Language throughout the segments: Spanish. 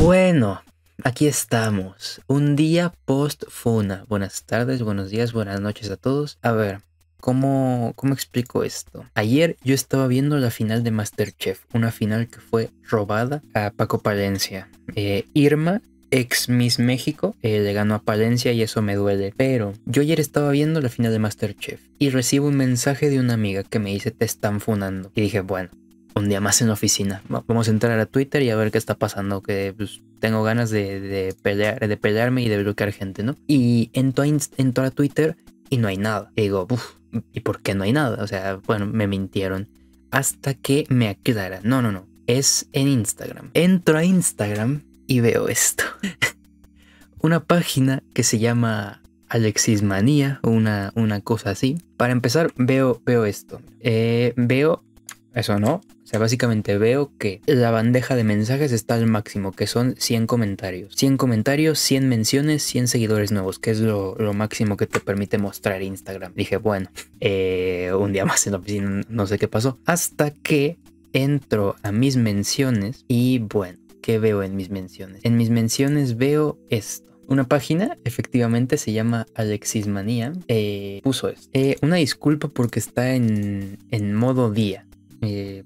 Bueno, aquí estamos. Un día post Funa. Buenas tardes, buenos días, buenas noches a todos. A ver, ¿cómo, ¿cómo explico esto? Ayer yo estaba viendo la final de Masterchef, una final que fue robada a Paco Palencia. Eh, Irma ex Miss México eh, le ganó a Palencia y eso me duele. Pero yo ayer estaba viendo la final de Masterchef y recibo un mensaje de una amiga que me dice te están funando. Y dije, bueno, un día más en la oficina. Vamos a entrar a Twitter y a ver qué está pasando, que pues, tengo ganas de, pelear, de pelearme y de bloquear gente, ¿no? Y entro a, a Twitter y no hay nada. digo, ¿y por qué no hay nada? O sea, bueno, me mintieron. Hasta que me aclara, no, no, no, es en Instagram. Entro a Instagram y veo esto. una página que se llama Alexismanía o una, una cosa así. Para empezar, veo, veo esto. Eh, veo eso no. O sea, básicamente veo que la bandeja de mensajes está al máximo, que son 100 comentarios. 100 comentarios, 100 menciones, 100 seguidores nuevos, que es lo, máximo que te permite mostrar Instagram. Dije, bueno, eh, un día más en la oficina, no sé qué pasó. Hasta que entro a mis menciones y bueno, ¿qué veo en mis menciones? En mis menciones veo esto. Una página, efectivamente, se llama Alexismanía. Eh, puso esto. Eh, una disculpa porque está en, en modo día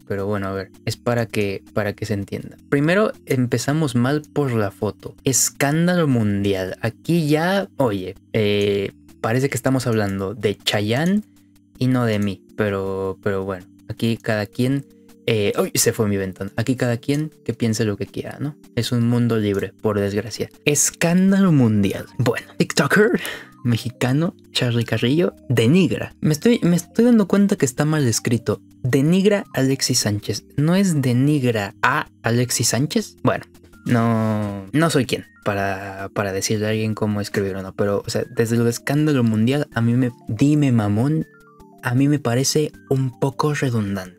pero bueno, a ver, es para que, para que se entienda. Primero empezamos mal por la foto. Escándalo mundial. Aquí ya, oye, eh, parece que estamos hablando de Chayanne y no de mí, pero, pero bueno, aquí cada quien... Eh, se fue mi ventana. Aquí cada quien que piense lo que quiera, ¿no? Es un mundo libre, por desgracia. Escándalo mundial. Bueno, TikToker mexicano Charlie Carrillo denigra. Me estoy, me estoy dando cuenta que está mal escrito. Denigra Alexis Sánchez. ¿No es denigra a Alexis Sánchez? Bueno, no, no soy quien para, para decirle a alguien cómo escribir o no, pero o sea, desde el escándalo mundial, a mí me, dime mamón, a mí me parece un poco redundante.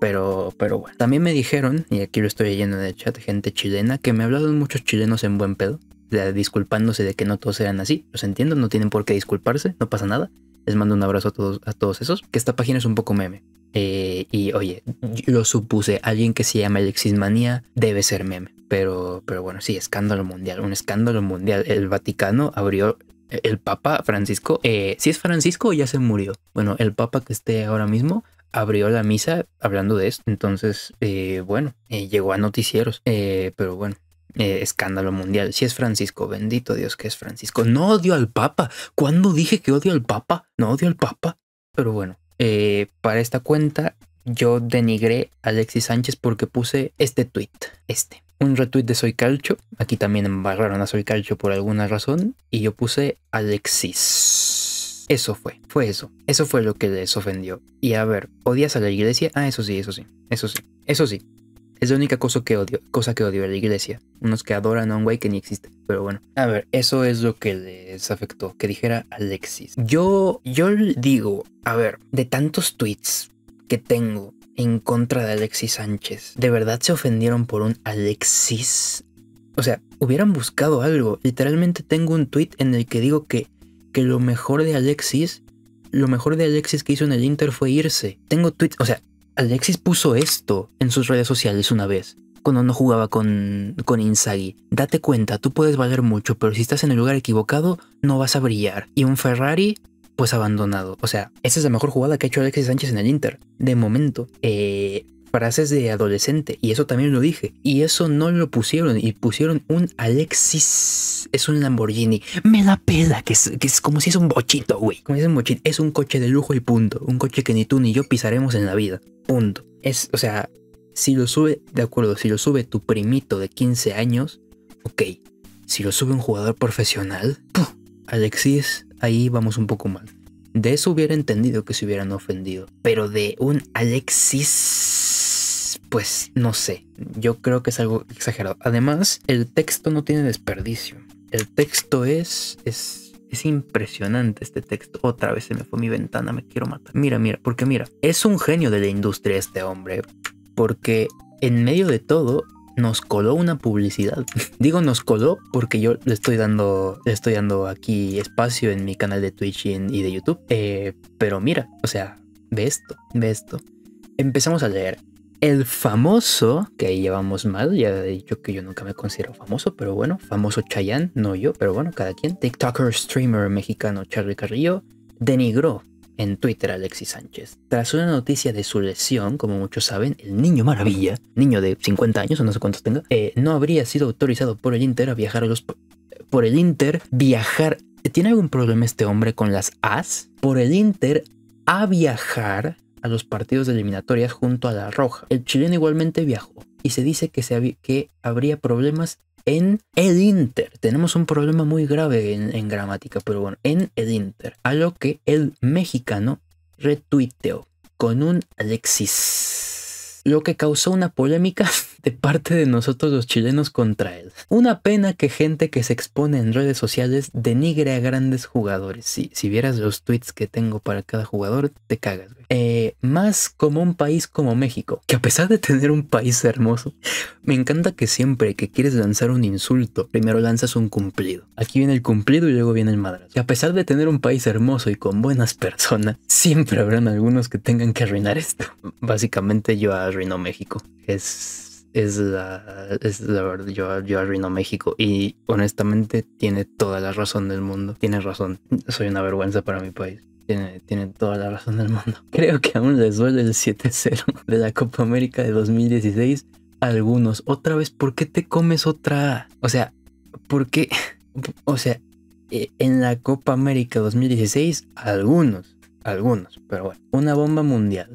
Pero, pero bueno, también me dijeron, y aquí lo estoy leyendo en el chat, gente chilena, que me hablaron muchos chilenos en buen pedo, disculpándose de que no todos eran así. Los entiendo, no tienen por qué disculparse, no pasa nada. Les mando un abrazo a todos, a todos esos. Que esta página es un poco meme. Eh, y oye, lo supuse, alguien que se llama Alexis Manía debe ser meme. Pero, pero bueno, sí, escándalo mundial, un escándalo mundial. El Vaticano abrió eh, el Papa Francisco. Eh, si es Francisco ya se murió. Bueno, el Papa que esté ahora mismo abrió la misa hablando de esto. Entonces, bueno, llegó a noticieros. pero bueno, eh, escándalo mundial. Si es Francisco, bendito Dios que es Francisco. No odio al Papa. ¿Cuándo dije que odio al Papa? No odio al Papa. Pero bueno, eh, para esta cuenta yo denigré a Alexis Sánchez porque puse este tweet. Este. Un retweet de Soy Calcho. Aquí también embarraron a Soy Calcho por alguna razón. Y yo puse Alexis. Eso fue, fue eso. Eso fue lo que les ofendió. Y a ver, ¿odias a la iglesia? Ah, eso sí, eso sí, eso sí, eso sí. Es la única cosa que odio, cosa que odio de la iglesia. Unos que adoran a un güey que ni existe. Pero bueno. A ver, eso es lo que les afectó. Que dijera Alexis. Yo, yo digo, a ver, de tantos tweets que tengo en contra de Alexis Sánchez, ¿de verdad se ofendieron por un Alexis? O sea, hubieran buscado algo. Literalmente tengo un tweet en el que digo que, que lo mejor de Alexis lo mejor de Alexis que hizo en el Inter fue irse. Tengo tweets, o sea, Alexis puso esto en sus redes sociales una vez, cuando no jugaba con, con Inzaghi. Date cuenta, tú puedes valer mucho, pero si estás en el lugar equivocado, no vas a brillar. Y un Ferrari, pues abandonado. O sea, esa es la mejor jugada que ha hecho Alexis Sánchez en el Inter, de momento. Eh, frases de adolescente, y eso también lo dije, y eso no lo pusieron, y pusieron un Alexis, es un Lamborghini, me da pena. que es, como si es un bochito, güey, como si es un es un coche de lujo y punto, un coche que ni tú ni yo pisaremos en la vida, punto. Es, o sea, si lo sube, de acuerdo, si lo sube tu primito de 15 años, ok, si lo sube un jugador profesional, Alexis, ahí vamos un poco mal. De eso hubiera entendido que se hubieran ofendido. Pero de un Alexis pues no sé, yo creo que es algo exagerado. Además, el texto no tiene desperdicio. El texto es, es impresionante este texto. Otra vez se me fue mi ventana, me quiero matar. Mira, mira, porque mira, es un genio de la industria este hombre. Porque en medio de todo nos coló una publicidad. Digo nos coló porque yo le estoy dando, le estoy dando aquí espacio en mi canal de Twitch y, de YouTube. Eh, pero mira, o sea, ve esto, ve esto. Empezamos a leer el famoso, que ahí llevamos mal, ya he dicho que yo nunca me considero famoso, pero bueno, famoso Chayanne, no yo, pero bueno, cada quien. TikToker, streamer mexicano Charlie Carrillo denigró en Twitter a Alexis Sánchez. Tras una noticia de su lesión, como muchos saben, el niño maravilla, niño de 50 años o no sé cuántos tenga, eh, no habría sido autorizado por el Inter a viajar a los... Por el Inter, viajar... ¿Tiene algún problema este hombre con las As? Por el Inter a viajar a los partidos de eliminatorias junto a la Roja. El chileno igualmente viajó y se dice que, se que habría problemas en el Inter. Tenemos un problema muy grave en, gramática, pero bueno, en el Inter. A lo que el mexicano retuiteó con un Alexis lo que causó una polémica de parte de nosotros los chilenos contra él. Una pena que gente que se expone en redes sociales denigre a grandes jugadores. Si, si vieras los tweets que tengo para cada jugador, te cagas. Eh, más como un país como México, que a pesar de tener un país hermoso, me encanta que siempre que quieres lanzar un insulto, primero lanzas un cumplido. Aquí viene el cumplido y luego viene el madrazo. Que a pesar de tener un país hermoso y con buenas personas, siempre habrán algunos que tengan que arruinar esto. Básicamente yo a arruinó México. Es, es, la, es la verdad, yo, yo arruinó México. Y honestamente tiene toda la razón del mundo. Tiene razón. Soy una vergüenza para mi país. Tiene, tiene, toda la razón del mundo. Creo que aún les duele el 7-0 de la Copa América de 2016. Algunos. Otra vez, ¿por qué te comes otra? O sea, ¿por qué? O sea, e, en la Copa América 2016, algunos, algunos, pero bueno, una bomba mundial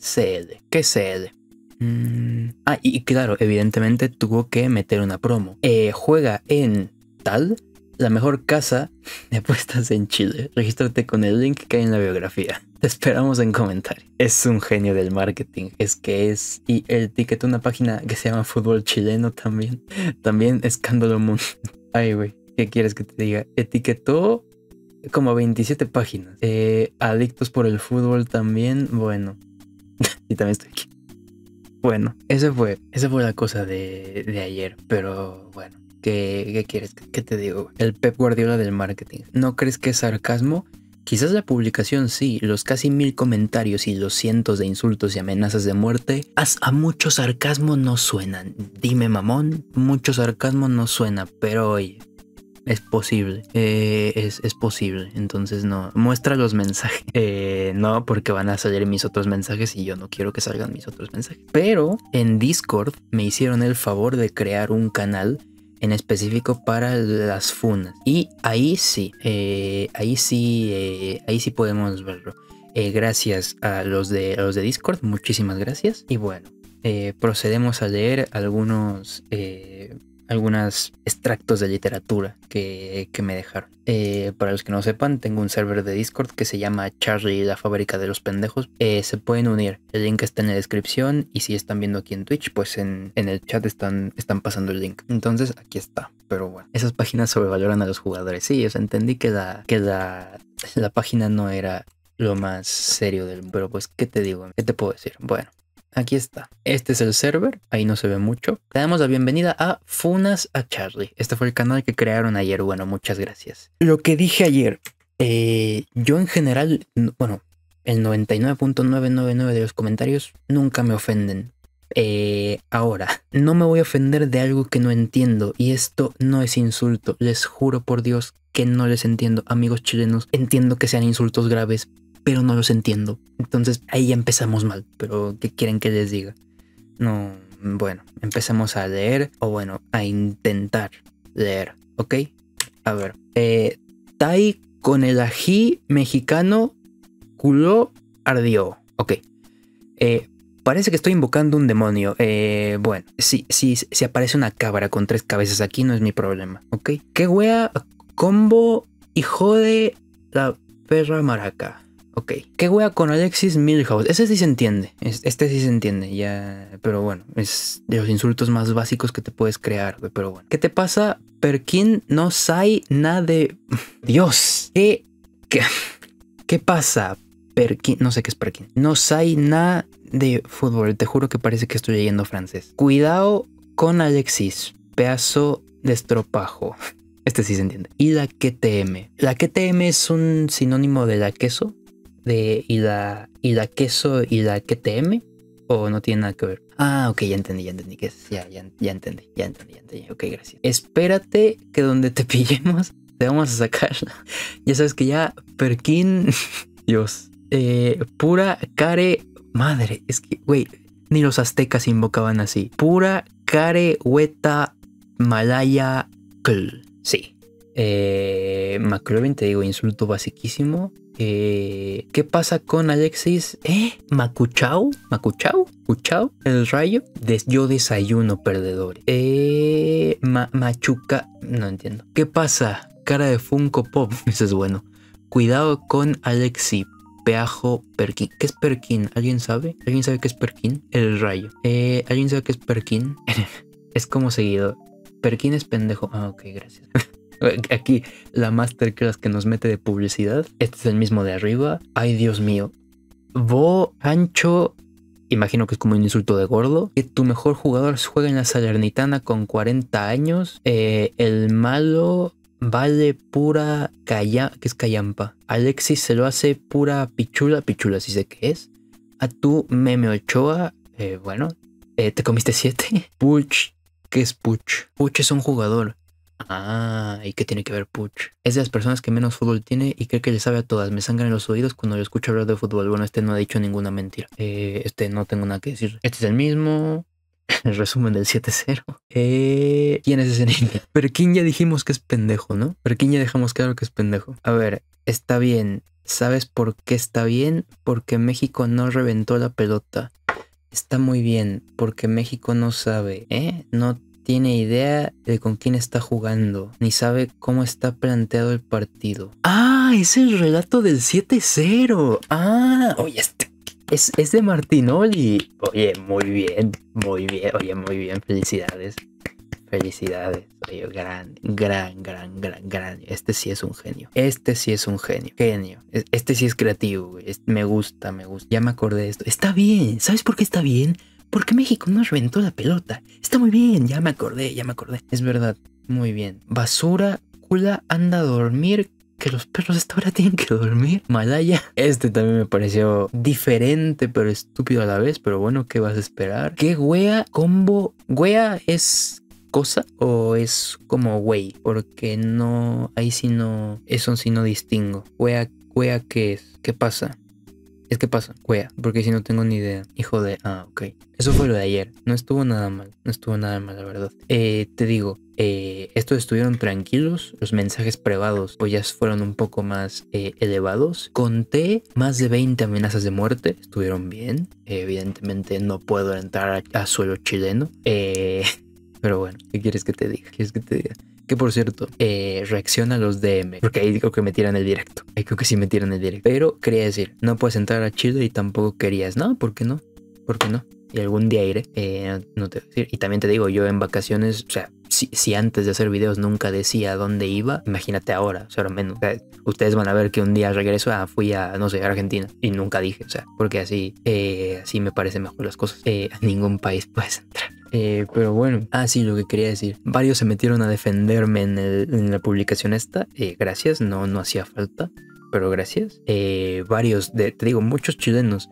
CL. ¿Qué CL? Mm, ah, y claro, evidentemente tuvo que meter una promo. Eh, juega en tal, la mejor casa de apuestas en Chile. Regístrate con el link que hay en la biografía. Te esperamos en comentarios. Es un genio del marketing. Es que es. Y etiquetó una página que se llama Fútbol Chileno también. También escándalo mundo. Ay, güey. ¿Qué quieres que te diga? Etiquetó como 27 páginas. Eh, adictos por el fútbol también. Bueno, y también estoy aquí. Bueno, esa fue, esa fue la cosa de, de ayer, pero bueno, ¿qué, qué quieres? ¿Qué te digo? El Pep Guardiola del marketing. ¿No crees que es sarcasmo? Quizás la publicación sí, los casi mil comentarios y los cientos de insultos y amenazas de muerte, a mucho sarcasmo no suenan. Dime mamón, mucho sarcasmo no suena, pero oye, es posible, eh, es, posible. Entonces no, muestra los mensajes. Eh, no, porque van a salir mis otros mensajes y yo no quiero que salgan mis otros mensajes. Pero en Discord me hicieron el favor de crear un canal en específico para las funas. Y ahí sí, eh, ahí sí, ahí sí podemos verlo. gracias a los de, a los de Discord, muchísimas gracias. Y bueno, procedemos a leer algunos algunos extractos de literatura que, me dejaron. Eh, para los que no sepan, tengo un server de Discord que se llama Charlie la fábrica de los pendejos. Eh, se pueden unir. El link está en la descripción y si están viendo aquí en Twitch, pues en, el chat están, están pasando el link. Entonces aquí está. Pero bueno, esas páginas sobrevaloran a los jugadores. Sí, o entendí que la, que la, la página no era lo más serio del... Pero pues, ¿qué te digo? ¿Qué te puedo decir? Bueno, Aquí está. Este es el server, ahí no se ve mucho. Le damos la bienvenida a Funas a Charlie. Este fue el canal que crearon ayer. Bueno, muchas gracias. Lo que dije ayer, eh, yo en general, bueno, el 99.999 de los comentarios nunca me ofenden. Eh, ahora, no me voy a ofender de algo que no entiendo y esto no es insulto. Les juro por Dios que no les entiendo, amigos chilenos. Entiendo que sean insultos graves, pero no los entiendo. Entonces ahí ya empezamos mal, pero ¿qué quieren que les diga? No, bueno, empezamos a leer o bueno, a intentar leer, ¿ok? A ver, eh, Tai con el ají mexicano culó ardió, ok. Eh, parece que estoy invocando un demonio. Eh, bueno, si, si, si, aparece una cabra con tres cabezas aquí, no es mi problema, ¿ok? ¿Qué wea? Combo, hijo de la perra maraca. Ok. ¿Qué wea con Alexis Milhouse? Ese sí se entiende. Este sí se entiende, ya. Pero bueno, es de los insultos más básicos que te puedes crear, Pero bueno. ¿Qué te pasa? Perkin no sai nada de. Dios. ¿Qué, qué, pasa? Perkin, no sé qué es Perkin. No sai nada de fútbol. Te juro que parece que estoy leyendo francés. Cuidado con Alexis. Pedazo destropajo. Este sí se entiende. Y la KTM? La KTM es un sinónimo de la queso y la, y queso y la KTM? ¿O no tiene nada que ver? Ah, ok, ya entendí, ya entendí. ya, ya, ya, entendí, ya entendí, ya entendí. Ok, gracias. Espérate que donde te pillemos te vamos a sacar. ya sabes que ya Perkin, Dios, eh, pura care, madre. Es que, güey, ni los aztecas invocaban así. Pura care, hueta, malaya, cl. Sí. Eh, te digo, insulto basiquísimo. Eh, ¿Qué pasa con Alexis? ¿Eh? ¿Macuchao? ¿Macuchao? ¿Cuchao? ¿El rayo? yo desayuno perdedor. Eh, machuca. No entiendo. ¿Qué pasa? Cara de Funko Pop. Eso es bueno. Cuidado con Alexis. Peajo Perkin. ¿Qué es Perkin? ¿Alguien sabe? ¿Alguien sabe qué es Perkin? El rayo. Eh, ¿Alguien sabe qué es Perkin? es como seguido. Perkin es pendejo. Ah, ok, gracias. Eh, aquí la masterclass que nos mete de publicidad. Este es el mismo de arriba. Ay, Dios mío. Bo ancho. Imagino que es como un insulto de gordo. Que tu mejor jugador juega en la Salernitana con 40 años. Eh, el malo vale pura calla, que es callampa. Alexis se lo hace pura pichula, pichula si sé qué es. A tu meme Ochoa, eh, bueno, te comiste 7. Puch, ¿qué es Puch? Puch es un jugador Ah, ¿y qué tiene que ver Puch? Es de las personas que menos fútbol tiene y cree que le sabe a todas. Me sangran los oídos cuando yo escucho hablar de fútbol. Bueno, este no ha dicho ninguna mentira. Eh, este no tengo nada que decir. Este es el mismo. El resumen del 7-0. Eh, ¿Quién es ese niño? Perkin ya dijimos que es pendejo, ¿no? Perkin ya dejamos claro que es pendejo. A ver, está bien. ¿Sabes por qué está bien? Porque México no reventó la pelota. Está muy bien, porque México no sabe, ¿eh? No tiene idea de con quién está jugando, ni sabe cómo está planteado el partido. Ah, es el relato del 7-0. Ah, oye, este... Es, de Martinoli. Oye, muy bien, muy bien, oye, muy bien, felicidades. Felicidades, oye, gran, gran, gran, gran, gran. Este sí es un genio. Este sí es un genio. Genio. Este sí es creativo, me gusta, me gusta. Ya me acordé de esto. Está bien. ¿Sabes por qué está bien? ¿por qué México no reventó la pelota? Está muy bien, ya me acordé, ya me acordé. Es verdad, muy bien. Basura, cula, anda a dormir, que los perros hasta ahora tienen que dormir. Malaya. Este también me pareció diferente, pero estúpido a la vez. Pero bueno, ¿qué vas a esperar? ¿Qué wea? Combo. Wea es cosa o es como wey. Porque no. Ahí sí no. Eso sí no distingo. Wea, wea, ¿qué es? ¿Qué pasa? Es que pasa, cuea, porque si no tengo ni idea. Hijo de, ah, ok. Eso fue lo de ayer. No estuvo nada mal, no estuvo nada mal, la verdad. Eh, te digo, eh, estos estuvieron tranquilos, los mensajes privados o pues, ya fueron un poco más eh, elevados. Conté más de 20 amenazas de muerte, estuvieron bien. evidentemente no puedo entrar a, a suelo chileno. pero bueno, ¿qué quieres que te diga? ¿Qué ¿Quieres que te diga? Que por cierto, eh, reacciona a los DM. Porque ahí digo que me tiran el directo. Ahí creo que sí me tiran el directo. Pero quería decir, no puedes entrar a Chile y tampoco querías. No, ¿por qué no? ¿Por qué no? Y algún día iré. Eh, no te voy a decir. Y también te digo, yo en vacaciones, o sea, si, antes de hacer videos nunca decía dónde iba, imagínate ahora, o sea, lo menos. ustedes van a ver que un día regreso, a ah, fui a, no sé, a Argentina y nunca dije, o sea, porque así, eh, así me parecen mejor las cosas. Eh, a ningún país puedes entrar. Eh, pero bueno, ah, sí, lo que quería decir. Varios se metieron a defenderme en, la publicación esta. gracias, no, no hacía falta, pero gracias. varios, te digo, muchos chilenos.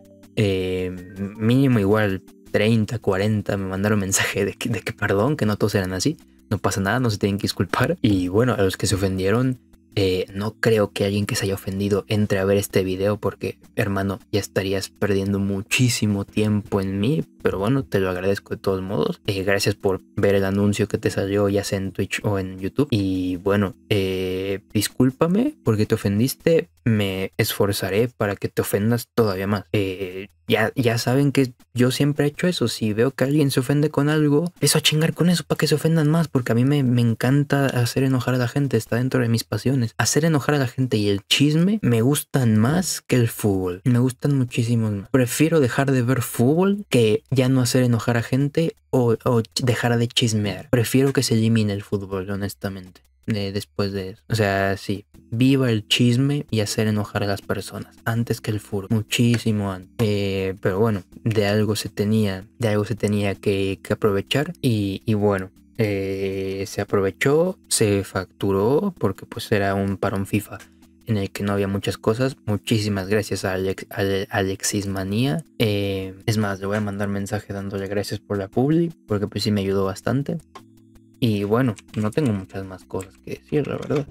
mínimo igual 30, 40 me mandaron mensaje de que, de que perdón, que no todos eran así. No pasa nada, no se tienen que disculpar. Y bueno, a los que se ofendieron, eh, no creo que alguien que se haya ofendido entre a ver este video porque, hermano, ya estarías perdiendo muchísimo tiempo en mí pero bueno, te lo agradezco de todos modos. Eh, gracias por ver el anuncio que te salió ya sea en Twitch o en YouTube. Y bueno, eh, discúlpame porque te ofendiste, me esforzaré para que te ofendas todavía más. Eh, ya, ya saben que yo siempre he hecho eso. Si veo que alguien se ofende con algo, eso a chingar con eso para que se ofendan más, porque a mí me, me encanta hacer enojar a la gente, está dentro de mis pasiones. Hacer enojar a la gente y el chisme me gustan más que el fútbol. Me gustan muchísimo más. Prefiero dejar de ver fútbol que ya no hacer enojar a gente o, dejar de chismear. Prefiero que se elimine el fútbol, honestamente. después de eso. O sea, sí, viva el chisme y hacer enojar a las personas antes que el fútbol, Muchísimo antes. Eh, pero bueno, de algo se tenía, de algo se tenía que, aprovechar y, bueno. Eh, se aprovechó, se facturó porque pues era un parón FIFA en el que no había muchas cosas. Muchísimas gracias a, Alex, Alexis Manía. Eh, es más, le voy a mandar mensaje dándole gracias por la publi, porque pues sí me ayudó bastante. Y bueno, no tengo muchas más cosas que decir, la verdad.